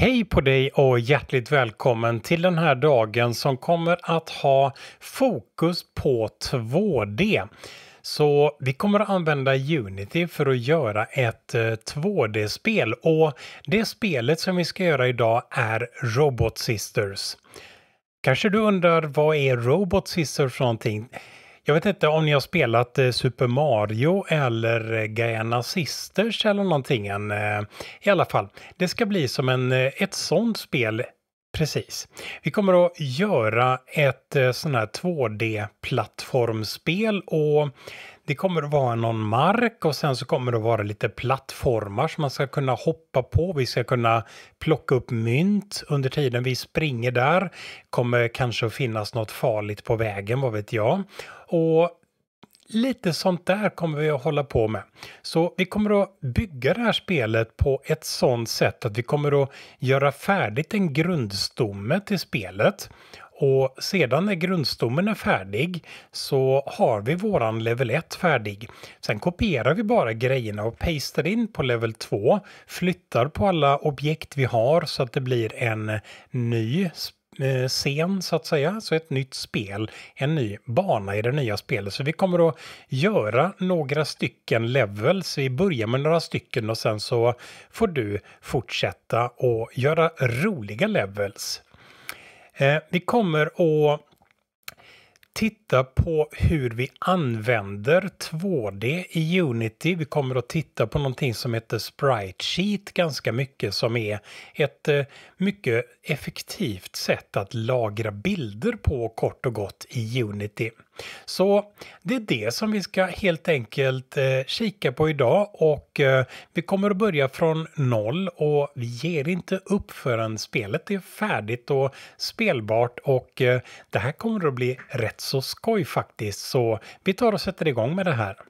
Hej på dig och hjärtligt välkommen till den här dagen som kommer att ha fokus på 2D. Så vi kommer att använda Unity för att göra ett 2D-spel eh, och det spelet som vi ska göra idag är Robot Sisters. Kanske du undrar vad är Robot Sisters för någonting? Jag vet inte om ni har spelat eh, Super Mario eller eh, Guyana Sisters eller någonting än. Eh, I alla fall, det ska bli som en, ett sånt spel Precis. Vi kommer att göra ett sån här 2D-plattformsspel och det kommer att vara någon mark och sen så kommer det att vara lite plattformar som man ska kunna hoppa på. Vi ska kunna plocka upp mynt under tiden vi springer där. Kommer kanske att finnas något farligt på vägen, vad vet jag. Och Lite sånt där kommer vi att hålla på med. Så vi kommer att bygga det här spelet på ett sånt sätt att vi kommer att göra färdigt en grundstomme till spelet och sedan när grundstommen är färdig så har vi våran level 1 färdig. Sen kopierar vi bara grejerna och pastar in på level 2, flyttar på alla objekt vi har så att det blir en ny eh, scen så att säga, så ett nytt spel, en ny bana i det nya spelet. Så vi kommer att göra några stycken levels. Vi börjar med några stycken och sen så får du fortsätta och göra roliga levels. Eh, vi kommer att titta på hur vi använder 2D i Unity. Vi kommer att titta på någonting som heter Sprite Sheet ganska mycket som är ett eh, mycket effektivt sätt att lagra bilder på kort och gott i Unity. Så det är det som vi ska helt enkelt eh, kika på idag och eh, vi kommer att börja från noll och vi ger inte upp förrän spelet är färdigt och spelbart och eh, det här kommer att bli rätt så skoj faktiskt så vi tar och sätter igång med det här.